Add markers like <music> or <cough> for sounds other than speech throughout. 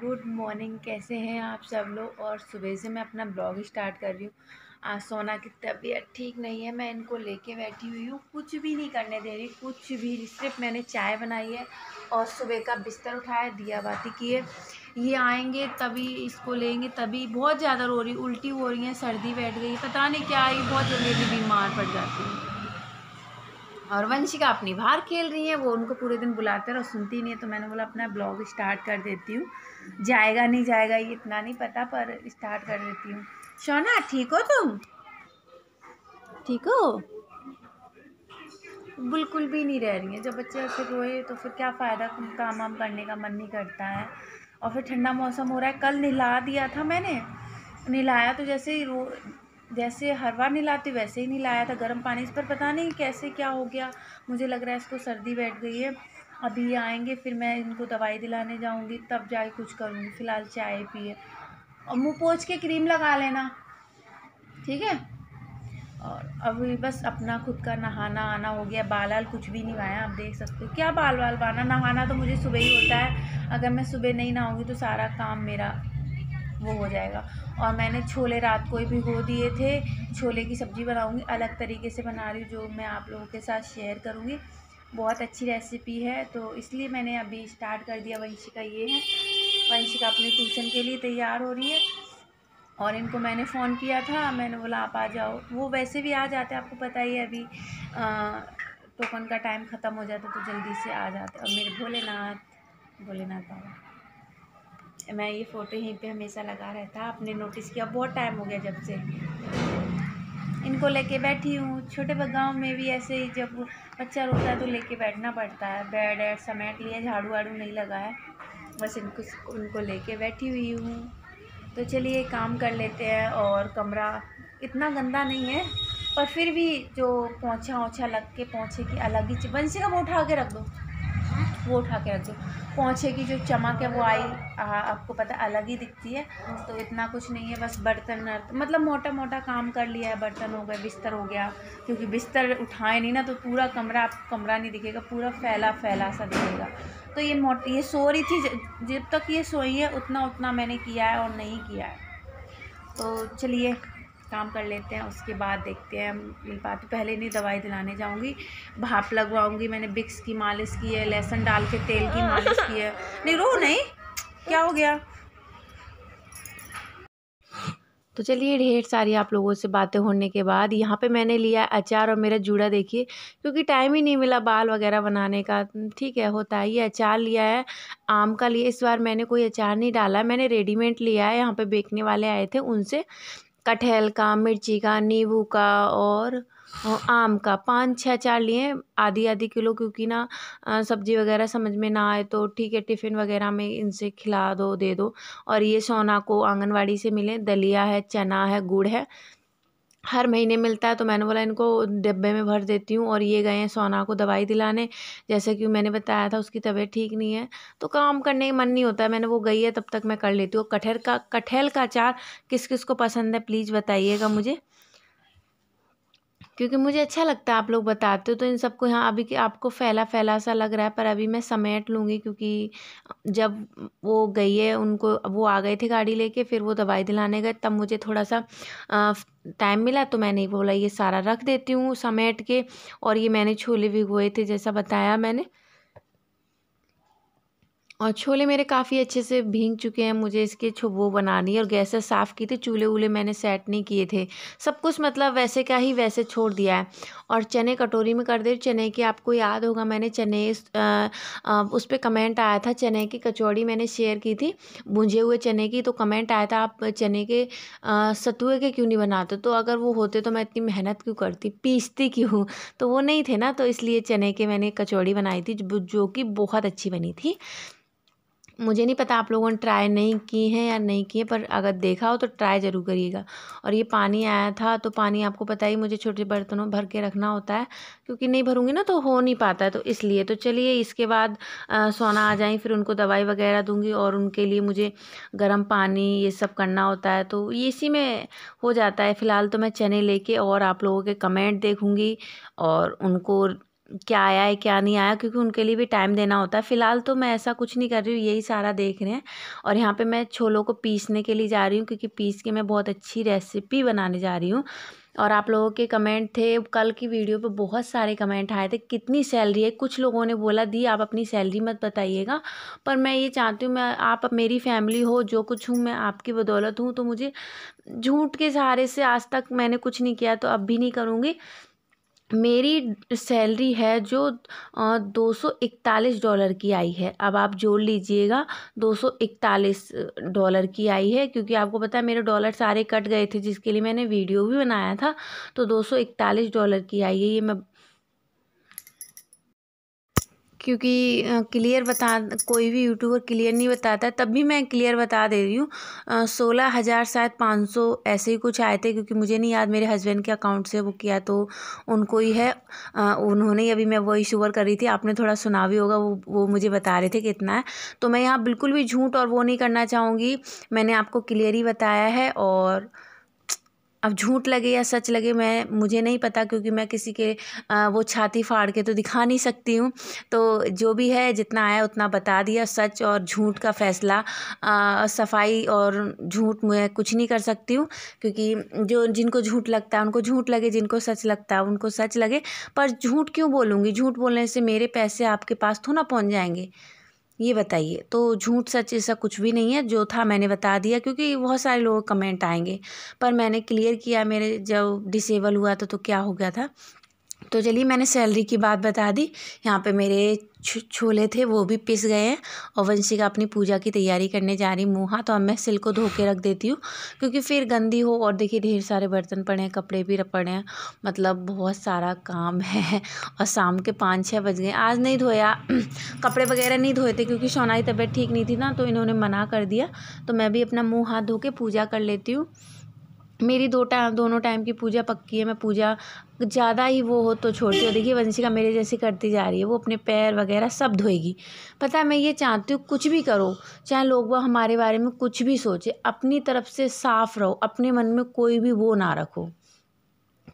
good morning कैसे हैं आप सब लोग और सुबह से मैं अपना ब्लॉग स्टार्ट कर रही हूँ आज सोना की तबीयत ठीक नहीं है मैं इनको लेके बैठी हुई हूँ कुछ भी नहीं करने दे रही कुछ भी सिर्फ मैंने चाय बनाई है और सुबह का बिस्तर उठाया दिया बाती किए ये आएंगे तभी इसको लेंगे तभी बहुत ज़्यादा रो रही उल्टी हो रही है सर्दी बैठ गई पता नहीं क्या आई बहुत जल्दी बीमार पड़ जाती है और वंशिका अपनी बाहर खेल रही है वो उनको पूरे दिन बुलाते हैं और सुनती नहीं है तो मैंने बोला अपना ब्लॉग स्टार्ट कर देती हूँ जाएगा नहीं जाएगा ये इतना नहीं पता पर स्टार्ट कर देती हूँ शोना ठीक हो तुम ठीक हो बिल्कुल भी नहीं रह रही हैं जब बच्चे ऐसे रोए तो फिर क्या फ़ायदा काम वाम करने का मन नहीं करता है और फिर ठंडा मौसम हो रहा है कल नहला दिया था मैंने नहलाया तो जैसे ही रो जैसे हर बार नहलाती वैसे ही नहीं लाया था गर्म पानी इस पर पता नहीं कैसे क्या हो गया मुझे लग रहा है इसको सर्दी बैठ गई है अभी ये आएंगे फिर मैं इनको दवाई दिलाने जाऊंगी तब जाके कुछ करूँगी फ़िलहाल चाय पिए और मुँह पोछ के क्रीम लगा लेना ठीक है और अभी बस अपना खुद का नहाना आना हो गया बाल वाल कुछ भी नहीं आया आप देख सकते हो क्या बाल वाल बाना नहाना तो मुझे सुबह ही होता है अगर मैं सुबह नहीं नहाऊँगी तो सारा काम मेरा वो हो जाएगा और मैंने छोले रात को ही भिगो दिए थे छोले की सब्ज़ी बनाऊँगी अलग तरीके से बना रही हूँ जो मैं आप लोगों के साथ शेयर करूँगी बहुत अच्छी रेसिपी है तो इसलिए मैंने अभी स्टार्ट कर दिया वंशिका ये है वंशिका अपने ट्यूशन के लिए तैयार हो रही है और इनको मैंने फ़ोन किया था मैंने बोला आप आ जाओ वो वैसे भी आ जाते आपको पता ही है अभी आ, टोकन का टाइम ख़त्म हो जाता तो जल्दी से आ जाते और मेरे भोलेनाथ भोलेनाथ बाबा मैं ये फ़ोटो यहीं पे हमेशा लगा रहता आपने नोटिस किया बहुत टाइम हो गया जब से इनको लेके बैठी हूँ छोटे गाँव में भी ऐसे ही जब बच्चा रोता है तो लेके बैठना पड़ता है बेड एड समेट लिया झाड़ू वाड़ू नहीं लगा है बस इनको उनको लेके बैठी हुई हूँ तो चलिए काम कर लेते हैं और कमरा इतना गंदा नहीं है पर फिर भी जो पोछा ओछा लग के पोछे की अलग ही वो उठा के रख दो वो उठा के रख दो पहुँचे की जो चमक है वो आई आ, आपको पता अलग ही दिखती है तो इतना कुछ नहीं है बस बर्तन मतलब मोटा मोटा काम कर लिया है बर्तन हो गए बिस्तर हो गया क्योंकि बिस्तर उठाए नहीं ना तो पूरा कमरा आपको कमरा नहीं दिखेगा पूरा फैला फैला सा दिखेगा तो ये मोट ये सो रही थी जब तक ये सोई है उतना उतना मैंने किया है और नहीं किया है तो चलिए काम कर लेते हैं उसके बाद देखते हैं मिल पाते पहले नहीं दवाई दिलाने जाऊँगी भाप लगवाऊँगी मैंने बिक्स की मालिश की है लहसुन डाल के तेल की मालिश की है नहीं रो नहीं क्या हो गया तो चलिए ढेर सारी आप लोगों से बातें होने के बाद यहाँ पे मैंने लिया अचार और मेरा जूड़ा देखिए क्योंकि टाइम ही नहीं मिला बाल वगैरह बनाने का ठीक है होता है ये अचार लिया है आम का लिए इस बार मैंने कोई अचार नहीं डाला मैंने रेडीमेड लिया है यहाँ पे बेचने वाले आए थे उनसे कटहल का मिर्ची का नींबू का और आम का पाँच छः चार लिए आधी आधी किलो क्योंकि ना सब्जी वगैरह समझ में ना आए तो ठीक है टिफ़िन वगैरह में इनसे खिला दो दे दो और ये सोना को आंगनवाड़ी से मिले दलिया है चना है गुड़ है हर महीने मिलता है तो मैंने बोला इनको डिब्बे में भर देती हूँ और ये गए हैं सोना को दवाई दिलाने जैसे कि मैंने बताया था उसकी तबीयत ठीक नहीं है तो काम करने का मन नहीं होता है मैंने वो गई है तब तक मैं कर लेती हूँ कटहल का कटहल का अचार किस किस को पसंद है प्लीज़ बताइएगा मुझे क्योंकि मुझे अच्छा लगता है आप लोग बताते हो तो इन सबको यहाँ अभी कि आपको फैला फैला सा लग रहा है पर अभी मैं समेट लूँगी क्योंकि जब वो गई है उनको वो आ गए थे गाड़ी लेके फिर वो दवाई दिलाने गए तब मुझे थोड़ा सा टाइम मिला तो मैंने बोला ये सारा रख देती हूँ समेट के और ये मैंने छोले भिगोए थे जैसा बताया मैंने और छोले मेरे काफ़ी अच्छे से भींग चुके हैं मुझे इसके छो वो बनानी और गैस साफ़ की थी चूल्हे वूल्हे मैंने सेट नहीं किए थे सब कुछ मतलब वैसे का ही वैसे छोड़ दिया है और चने कटोरी में कर दे चने के आपको याद होगा मैंने चने आ, आ, उस पर कमेंट आया था चने की कचौड़ी मैंने शेयर की थी भूंझे हुए चने की तो कमेंट आया था आप चने के सतुए के क्यों नहीं बनाते तो अगर वो होते तो मैं इतनी मेहनत क्यों करती पीसती क्यों तो वो नहीं थे ना तो इसलिए चने के मैंने कचौड़ी बनाई थी जो कि बहुत अच्छी बनी थी मुझे नहीं पता आप लोगों ने ट्राई नहीं किए हैं या नहीं किए पर अगर देखा हो तो ट्राई ज़रूर करिएगा और ये पानी आया था तो पानी आपको पता ही मुझे छोटे बर्तनों भर के रखना होता है क्योंकि नहीं भरूंगी ना तो हो नहीं पाता है तो इसलिए तो चलिए इसके बाद आ, सोना आ जाए फिर उनको दवाई वगैरह दूँगी और उनके लिए मुझे गर्म पानी ये सब करना होता है तो ये इसी में हो जाता है फ़िलहाल तो मैं चने लेके और आप लोगों के कमेंट देखूँगी और उनको क्या आया है क्या नहीं आया क्योंकि उनके लिए भी टाइम देना होता है फ़िलहाल तो मैं ऐसा कुछ नहीं कर रही हूँ यही सारा देख रहे हैं और यहाँ पे मैं छोलों को पीसने के लिए जा रही हूँ क्योंकि पीस के मैं बहुत अच्छी रेसिपी बनाने जा रही हूँ और आप लोगों के कमेंट थे कल की वीडियो पे बहुत सारे कमेंट आए थे कितनी सैलरी है कुछ लोगों ने बोला दी आप अपनी सैलरी मत बताइएगा पर मैं ये चाहती हूँ मैं आप मेरी फैमिली हो जो कुछ हूँ मैं आपकी बदौलत हूँ तो मुझे झूठ के सहारे से आज तक मैंने कुछ नहीं किया तो अब भी नहीं करूँगी मेरी सैलरी है जो दो सौ इकतालीस डॉलर की आई है अब आप जोड़ लीजिएगा दो सौ इकतालीस डॉलर की आई है क्योंकि आपको पता है मेरे डॉलर सारे कट गए थे जिसके लिए मैंने वीडियो भी बनाया था तो दो सौ इकतालीस डॉलर की आई है ये मैं क्योंकि क्लियर बता कोई भी यूट्यूबर क्लियर नहीं बताता तब भी मैं क्लियर बता दे रही हूँ सोलह हज़ार शायद पाँच सौ ऐसे ही कुछ आए थे क्योंकि मुझे नहीं याद मेरे हस्बैंड के अकाउंट से वो किया तो उनको ही है उन्होंने ही अभी मैं वही शुगर कर रही थी आपने थोड़ा सुना भी होगा वो वो मुझे बता रहे थे कितना है तो मैं यहाँ बिल्कुल भी झूठ और वो नहीं करना चाहूँगी मैंने आपको क्लियर ही बताया है और अब झूठ लगे या सच लगे मैं मुझे नहीं पता क्योंकि मैं किसी के वो छाती फाड़ के तो दिखा नहीं सकती हूँ तो जो भी है जितना आया उतना बता दिया सच और झूठ का फैसला सफाई और झूठ मैं कुछ नहीं कर सकती हूँ क्योंकि जो जिनको झूठ लगता है उनको झूठ लगे जिनको सच लगता है उनको सच लगे पर झूठ क्यों बोलूँगी झूठ बोलने से मेरे पैसे आपके पास थोड़ा पहुँच जाएंगे ये बताइए तो झूठ सच ऐसा कुछ भी नहीं है जो था मैंने बता दिया क्योंकि बहुत सारे लोग कमेंट आएंगे पर मैंने क्लियर किया मेरे जब डिसेबल हुआ था तो क्या हो गया था तो चलिए मैंने सैलरी की बात बता दी यहाँ पे मेरे छोले थे वो भी पिस गए हैं और वंशिका अपनी पूजा की तैयारी करने जा रही मुँह हाथ तो अब मैं सिल को धो के रख देती हूँ क्योंकि फिर गंदी हो और देखिए ढेर सारे बर्तन पड़े हैं कपड़े भी पड़े हैं मतलब बहुत सारा काम है और शाम के पाँच छः बज गए आज नहीं धोया <clears throat> कपड़े वगैरह नहीं धोए थे क्योंकि सोनाई की तबीयत ठीक नहीं थी ना तो इन्होंने मना कर दिया तो मैं भी अपना मुँह हाथ धो के पूजा कर लेती हूँ मेरी दो टाइम दोनों टाइम की पूजा पक्की है मैं पूजा ज़्यादा ही वो हो तो छोड़ती हूँ देखिए वंशिका मेरे जैसी करती जा रही है वो अपने पैर वगैरह सब धोएगी पता है मैं ये चाहती हूँ कुछ भी करो चाहे लोग वह हमारे बारे में कुछ भी सोचे अपनी तरफ से साफ़ रहो अपने मन में कोई भी वो ना रखो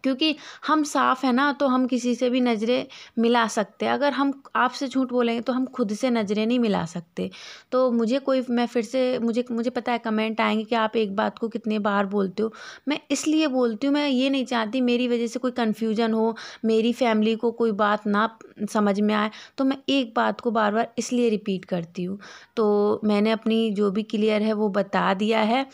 क्योंकि हम साफ है ना तो हम किसी से भी नज़रें मिला सकते हैं अगर हम आपसे झूठ बोलेंगे तो हम खुद से नज़रें नहीं मिला सकते तो मुझे कोई मैं फिर से मुझे मुझे पता है कमेंट आएंगे कि आप एक बात को कितने बार बोलते हो मैं इसलिए बोलती हूँ मैं ये नहीं चाहती मेरी वजह से कोई कन्फ्यूजन हो मेरी फैमिली को कोई बात ना समझ में आए तो मैं एक बात को बार बार इसलिए रिपीट करती हूँ तो मैंने अपनी जो भी क्लियर है वो बता दिया है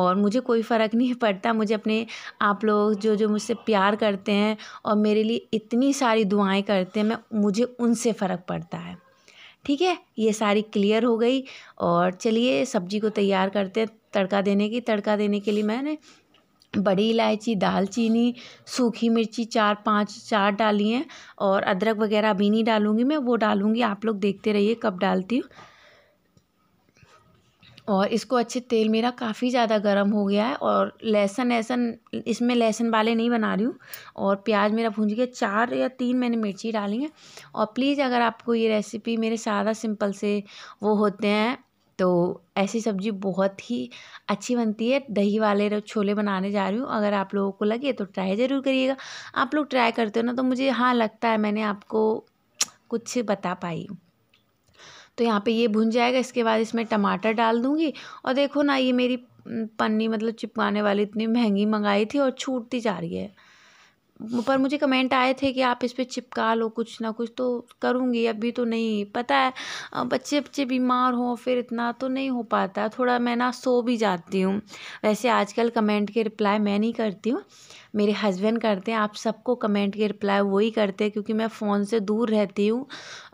और मुझे कोई फ़र्क नहीं पड़ता मुझे अपने आप लोग जो जो मुझसे प्यार प्यार करते हैं और मेरे लिए इतनी सारी दुआएँ करते हैं मैं मुझे उनसे फ़र्क पड़ता है ठीक है ये सारी क्लियर हो गई और चलिए सब्जी को तैयार करते हैं तड़का देने की तड़का देने के लिए मैंने बड़ी इलायची दालचीनी सूखी मिर्ची चार पाँच चार डाली हैं और अदरक वगैरह अभी नहीं डालूँगी मैं वो डालूँगी आप लोग देखते रहिए कब डालती हूँ और इसको अच्छे तेल मेरा काफ़ी ज़्यादा गर्म हो गया है और लहसन ऐसन इसमें लहसन वाले नहीं बना रही हूँ और प्याज मेरा भूंज गया चार या तीन मैंने मिर्ची डाली है और प्लीज़ अगर आपको ये रेसिपी मेरे सादा सिंपल से वो होते हैं तो ऐसी सब्ज़ी बहुत ही अच्छी बनती है दही वाले छोले बनाने जा रही हूँ अगर आप लोगों को लगे तो ट्राई ज़रूर करिएगा आप लोग ट्राई करते हो ना तो मुझे हाँ लगता है मैंने आपको कुछ बता पाई हूँ तो यहाँ पे ये भुन जाएगा इसके बाद इसमें टमाटर डाल दूँगी और देखो ना ये मेरी पन्नी मतलब चिपकाने वाली इतनी महंगी मंगाई थी और छूटती जा रही है पर मुझे कमेंट आए थे कि आप इस पर चिपका लो कुछ ना कुछ तो करूँगी अभी तो नहीं पता है बच्चे बच्चे बीमार हों फिर इतना तो नहीं हो पाता थोड़ा मैं ना सो भी जाती हूँ वैसे आजकल कमेंट के रिप्लाई मैं नहीं करती हूँ मेरे हस्बैंड करते हैं आप सबको कमेंट के रिप्लाई वही करते हैं क्योंकि मैं फ़ोन से दूर रहती हूँ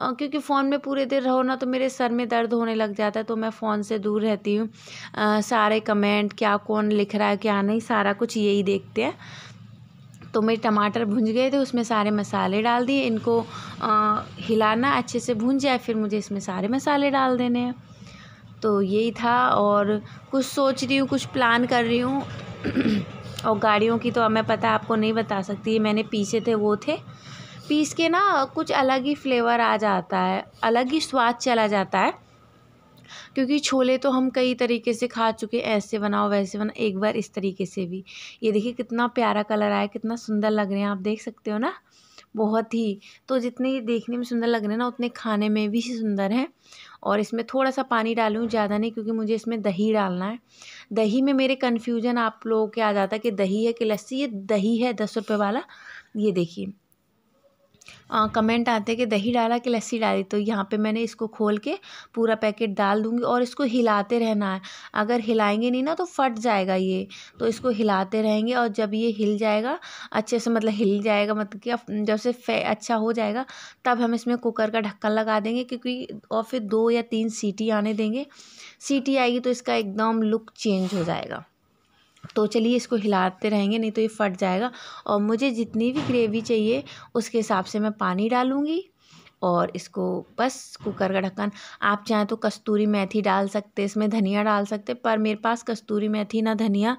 क्योंकि फ़ोन में पूरे देर रहो ना तो मेरे सर में दर्द होने लग जाता है तो मैं फ़ोन से दूर रहती हूँ सारे कमेंट क्या कौन लिख रहा है क्या नहीं सारा कुछ यही देखते हैं तो मेरे टमाटर भुंज गए थे उसमें सारे मसाले डाल दिए इनको आ, हिलाना अच्छे से भुन जाए फिर मुझे इसमें सारे मसाले डाल देने हैं तो यही था और कुछ सोच रही हूँ कुछ प्लान कर रही हूँ <clears throat> और गाड़ियों की तो अब मैं पता आपको नहीं बता सकती ये मैंने पीसे थे वो थे पीस के ना कुछ अलग ही फ्लेवर आ जाता है अलग ही स्वाद चला जाता है क्योंकि छोले तो हम कई तरीके से खा चुके ऐसे बनाओ वैसे बनाओ एक बार इस तरीके से भी ये देखिए कितना प्यारा कलर आया कितना सुंदर लग रहे हैं आप देख सकते हो ना बहुत ही तो जितने ये देखने में सुंदर लग रहे हैं ना उतने खाने में भी सुंदर हैं और इसमें थोड़ा सा पानी डालूँ ज़्यादा नहीं क्योंकि मुझे इसमें दही डालना है दही में मेरे कन्फ्यूजन आप लोगों के आ जाता है कि दही है कि लस्सी ये दही है दस रुपये वाला ये देखिए कमेंट आते हैं कि दही डाला कि लस्सी डाली तो यहाँ पे मैंने इसको खोल के पूरा पैकेट डाल दूँगी और इसको हिलाते रहना है अगर हिलाएंगे नहीं ना तो फट जाएगा ये तो इसको हिलाते रहेंगे और जब ये हिल जाएगा अच्छे से मतलब हिल जाएगा मतलब कि जब से अच्छा हो जाएगा तब हम इसमें कुकर का ढक्कन लगा देंगे क्योंकि और फिर दो या तीन सीटी आने देंगे सीटी आएगी तो इसका एकदम लुक चेंज हो जाएगा तो चलिए इसको हिलाते रहेंगे नहीं तो ये फट जाएगा और मुझे जितनी भी ग्रेवी चाहिए उसके हिसाब से मैं पानी डालूँगी और इसको बस कुकर का ढक्कन आप चाहें तो कस्तूरी मेथी डाल सकते इसमें धनिया डाल सकते पर मेरे पास कस्तूरी मेथी ना धनिया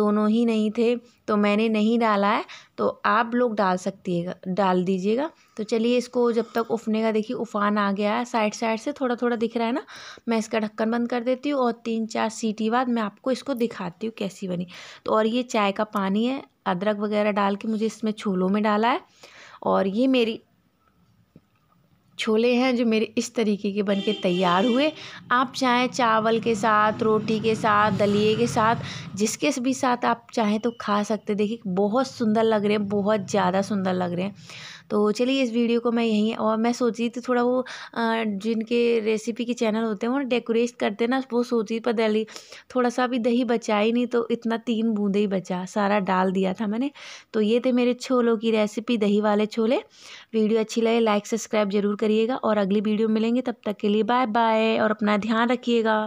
दोनों ही नहीं थे तो मैंने नहीं डाला है तो आप लोग डाल सकती है डाल दीजिएगा तो चलिए इसको जब तक उफने का देखिए उफान आ गया है साइड साइड से थोड़ा थोड़ा दिख रहा है ना मैं इसका ढक्कन बंद कर देती हूँ और तीन चार सीटी बाद मैं आपको इसको दिखाती हूँ कैसी बनी तो और ये चाय का पानी है अदरक वगैरह डाल के मुझे इसमें छोलों में डाला है और ये मेरी छोले हैं जो मेरे इस तरीके के बनके तैयार हुए आप चाहें चावल के साथ रोटी के साथ दलिए के साथ जिसके भी साथ आप चाहें तो खा सकते देखिए बहुत सुंदर लग रहे हैं बहुत ज़्यादा सुंदर लग रहे हैं तो चलिए इस वीडियो को मैं यहीं और मैं सोच रही थी थोड़ा वो जिनके रेसिपी के चैनल होते हैं वो डेकोरेट करते हैं ना वो सोच रही पर दली थोड़ा सा भी दही बचा ही नहीं तो इतना तीन बूंदे ही बचा सारा डाल दिया था मैंने तो ये थे मेरे छोलों की रेसिपी दही वाले छोले वीडियो अच्छी लगे लाइक सब्सक्राइब ज़रूर करिएगा और अगली वीडियो मिलेंगे तब तक के लिए बाय बाय और अपना ध्यान रखिएगा